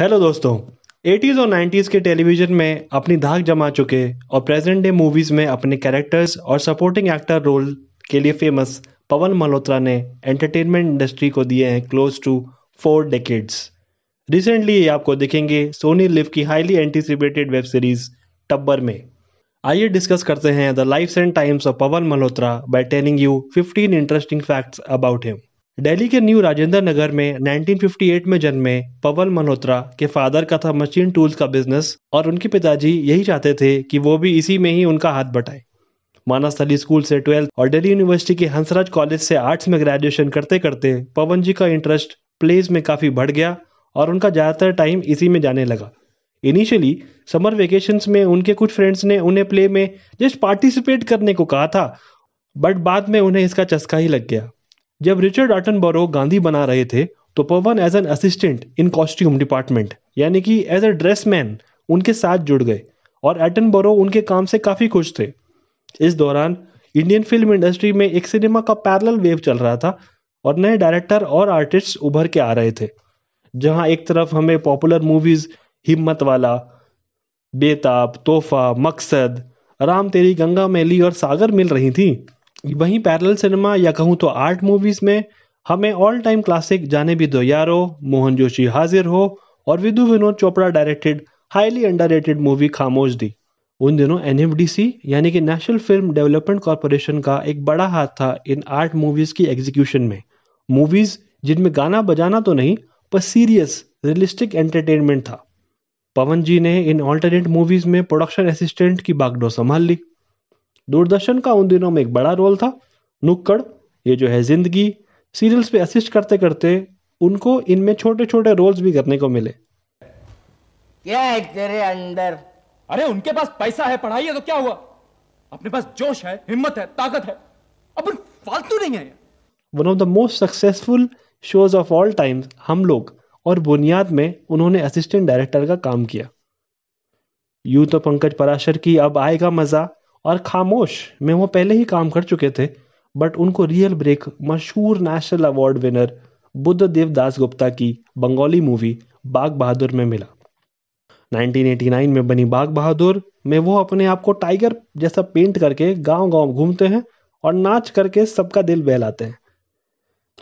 hello दोस्तों 80s और 90s के टेलीविज़न में अपनी धाक जमा चुके और प्रेजेंट डे मूवीज़ में अपने कैरेक्टर्स और सपोर्टिंग एक्टर रोल के लिए फेमस पवन मल्होत्रा ने एंटरटेनमेंट इंडस्ट्री को दिए हैं close to four decades recently ये आपको देखेंगे सोनी लिव की highly anticipated web series Tabbar में आइए डिस्कस करते हैं the life and times of Pawan Malhotra by telling you 15 interesting facts about him Delhi के न्यू राजेंद्र नगर में 1958 में जन्मे पवन मल्होत्रा के फादर का था मशीन टूल्स का बिजनेस और उनके पिताजी यही चाहते थे कि वो भी इसी में ही उनका हाथ बटाए मानसथली स्कूल से ट्वेल्थ और दिल्ली यूनिवर्सिटी के हंसराज कॉलेज से आर्ट्स में ग्रेजुएशन करते करते पवन जी का इंटरेस्ट प्लेज में काफ़ी बढ़ गया और उनका ज़्यादातर टाइम इसी में जाने लगा इनिशियली समर वेकेशंस में उनके कुछ फ्रेंड्स ने उन्हें प्ले में जस्ट पार्टिसिपेट करने को कहा था बट बाद में उन्हें इसका चस्का ही लग गया जब रिचर्ड बरो गांधी बना रहे थे तो Pawan as an assistant in costume department यानी कि एज ए ड्रेस मैन उनके साथ जुड़ गए और बरो उनके काम से काफ़ी खुश थे इस दौरान इंडियन फिल्म इंडस्ट्री में एक सिनेमा का पैरल वेव चल रहा था और नए डायरेक्टर और आर्टिस्ट उभर के आ रहे थे जहां एक तरफ हमें पॉपुलर मूवीज हिम्मत वाला बेताब तोहफा मकसद राम तेरी गंगा मैली और सागर मिल रही थी वहीं पैरल सिनेमा या कहूँ तो आर्ट मूवीज़ में हमें ऑल टाइम क्लासिक जाने भी दो यारो मोहन जोशी हाजिर हो और Vidhu Vinod Chopra directed highly under movie Khamosh दी उन दिनों एन यानी कि नेशनल फिल्म डेवलपमेंट कॉरपोरेशन का एक बड़ा हाथ था इन आर्ट मूवीज़ की एग्जीक्यूशन में मूवीज़ जिनमें गाना बजाना तो नहीं पर सीरियस रियलिस्टिक एंटरटेनमेंट था पवन जी ने इन ऑल्टरनेट मूवीज़ में प्रोडक्शन असिस्टेंट की बागडोर संभाल ली दूरदर्शन का उन दिनों में एक बड़ा रोल था नुक्कड़ ये जो है जिंदगी सीरियल्स पे असिस्ट करते करते उनको इनमें छोटे छोटे रोल्स भी करने को मिले क्या है तेरे अंदर अरे उनके पास पैसा है पढ़ाई है तो क्या हुआ अपने पास जोश है हिम्मत है ताकत है अपन फालतू नहीं है one of the most successful shows of all times हम लोग और बुनियाद में उन्होंने असिस्टेंट डायरेक्टर का काम किया यू तो पंकज पराशर की अब आएगा मजा और खामोश में वो पहले ही काम कर चुके थे बट उनको रियल ब्रेक मशहूर national award winner Buddhadeb Dasgupta की बंगाली मूवी बाग बहादुर में मिला 1989 में बनी बाग बहादुर में वो अपने आप को टाइगर जैसा पेंट करके गांव गांव घूमते हैं और नाच करके सबका दिल बहलाते हैं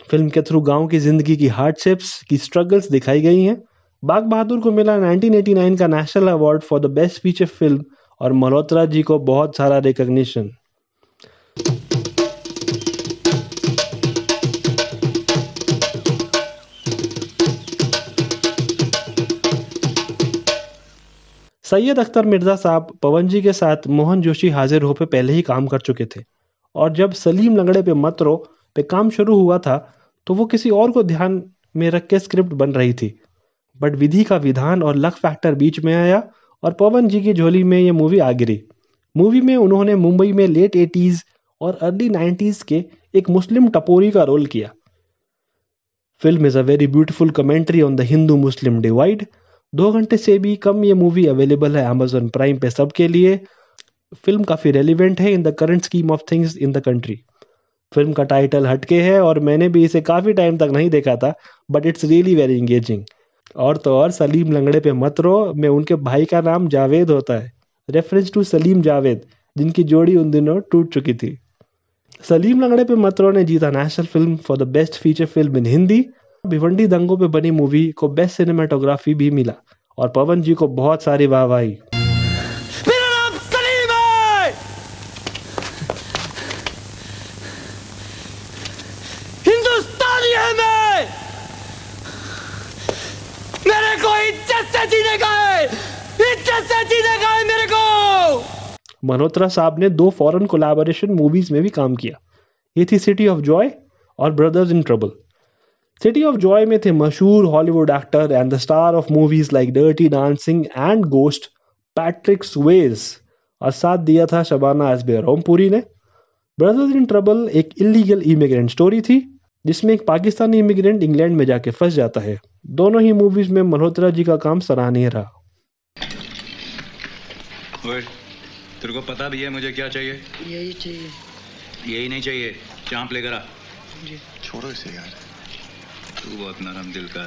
फिल्म के थ्रू गांव की जिंदगी की हार्डशिप्स की स्ट्रगल्स दिखाई गई हैं बाग बहादुर को मिला 1989 का national award for the best feature film और मल्होत्रा जी को बहुत सारा रिकग्निशन सैयद अख्तर मिर्ज़ा साहब पवन जी के साथ मोहन जोशी हाजिर हो पे पहले ही काम कर चुके थे और जब सलीम लंगड़े पे मतरो पे काम शुरू हुआ था तो वो किसी और को ध्यान में रख के स्क्रिप्ट बन रही थी बट विधि का विधान और लक फैक्टर बीच में आया और पवन जी की झोली में ये मूवी आ गिरी मूवी में उन्होंने मुंबई में लेट एटीज़ और अर्ली नाइन्टीज़ के एक मुस्लिम टपोरी का रोल किया film is a very beautiful commentary on the Hindu Muslim divide दो घंटे से भी कम ये मूवी अवेलेबल है अमेजोन प्राइम पे सबके लिए फिल्म काफ़ी रेलिवेंट है in the current scheme of things in the country film का टाइटल हटके है और मैंने भी इसे काफ़ी टाइम तक नहीं देखा था but it's really very engaging और तो और सलीम लंगड़े पे मत रो में उनके भाई का नाम जावेद होता है रेफरेंस टू सलीम जावेद जिनकी जोड़ी उन दिनों टूट चुकी थी सलीम लंगड़े पे मतरो ने जीता national film for the best feature film in Hindi Bhiwandi दंगों पे बनी मूवी को बेस्ट सिनेमाटोग्राफी भी मिला और पवन जी को बहुत सारी वाहवाही मल्होत्रा साहब ने दो फॉरेन कोलैबोरेशन मूवीज़ में भी काम किया ये थी सिटी ऑफ जॉय और Brothers in Trouble City of Joy में थे मशहूर Hollywood actor and the star of movies like Dirty Dancing and Ghost Patrick Swayze और साथ दिया था शबाना एस बेरोमपुरी ने ब्रदर्स इन ट्रबल एक इलीगल इमिग्रेंट स्टोरी थी जिसमें एक पाकिस्तानी इमिग्रेंट इंग्लैंड में जाके फंस जाता है दोनों ही मूवीज में मल्होत्रा जी का काम सराहनीय रहा तेरे को पता भी है मुझे क्या चाहिए यही चाहिए यही नहीं चाहिए चांप लेकर आ छोड़ो इसे यार तू बहुत नरम दिल का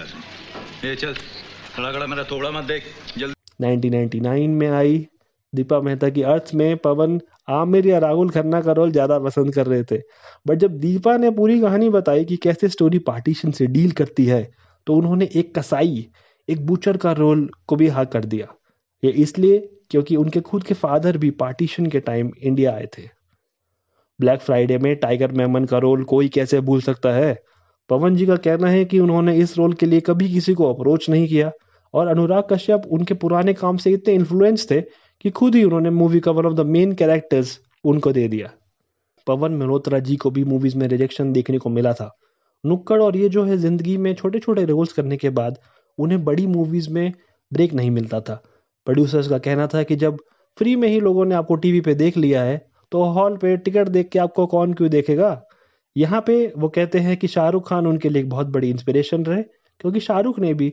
है ये चल खड़ा खड़ा मेरा थोड़ा मत देख जल्दी 1999 में आई दीपा मेहता की अर्थ में पवन आमिर या राहुल खन्ना का रोल ज़्यादा पसंद कर रहे थे बट जब दीपा ने पूरी कहानी बताई कि कैसे स्टोरी पार्टीशन से डील करती है तो उन्होंने एक कसाई एक बूचर का रोल को भी हाँ कर दिया ये इसलिए क्योंकि उनके खुद के फादर भी पार्टीशन के टाइम इंडिया आए थे ब्लैक फ्राइडे में टाइगर मेमन का रोल कोई कैसे भूल सकता है पवन जी का कहना है कि उन्होंने इस रोल के लिए कभी किसी को अप्रोच नहीं किया और अनुराग कश्यप उनके पुराने काम से इतने इन्फ्लुएंस थे कि खुद ही उन्होंने मूवी का one of the main characters उनको दे दिया पवन मल्होत्रा जी को भी मूवीज में रिजेक्शन देखने को मिला था नुक्कड़ और ये जो है जिंदगी में छोटे छोटे रोल्स करने के बाद उन्हें बड़ी मूवीज में ब्रेक नहीं मिलता था प्रोड्यूसर्स का कहना था कि जब फ्री में ही लोगों ने आपको टीवी पे देख लिया है तो हॉल पे टिकट देख के आपको कौन क्यों देखेगा यहाँ पे वो कहते हैं कि शाहरुख खान उनके लिए बहुत बड़ी इंस्पिरेशन रहे क्योंकि शाहरुख ने भी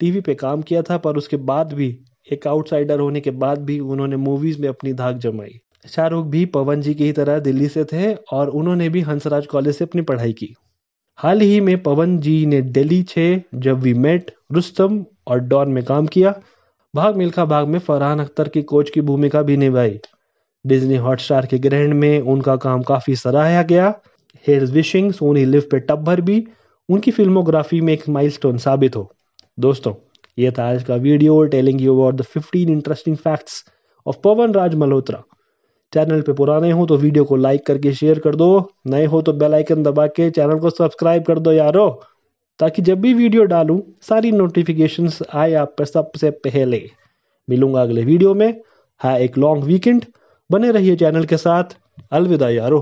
टीवी पे काम किया था पर उसके बाद भी एक आउटसाइडर होने के बाद भी उन्होंने मूवीज़ में अपनी धाक जमाई शाहरुख भी पवन जी की ही तरह दिल्ली से थे और उन्होंने भी हंसराज कॉलेज से अपनी पढ़ाई की हाल ही में पवन जी ने दिल्ली छे जब वी मेट रुस्तम और डॉन में काम किया भाग मिल्खा भाग में फरहान अख्तर की कोच की भूमिका भी निभाई डिज्नी हॉटस्टार के ग्रहण में उनका काम काफ़ी सराहाया गया हेयर विशिंग सोनी लिव पे टब्बर भी उनकी फिल्मोग्राफी में एक माइलस्टोन साबित हो दोस्तों ये था आज का video telling you about the fifteen interesting facts of Pawan Raj Malhotra channel पे पुराने हो तो वीडियो को लाइक करके शेयर कर दो नए हो तो बेल आइकन दबा के चैनल को सब्सक्राइब कर दो यारो ताकि जब भी वीडियो डालूं सारी नोटिफिकेशंस आए आप पर सबसे पहले मिलूंगा अगले वीडियो में है एक लॉन्ग वीकेंड बने रहिए चैनल के साथ अलविदा यारो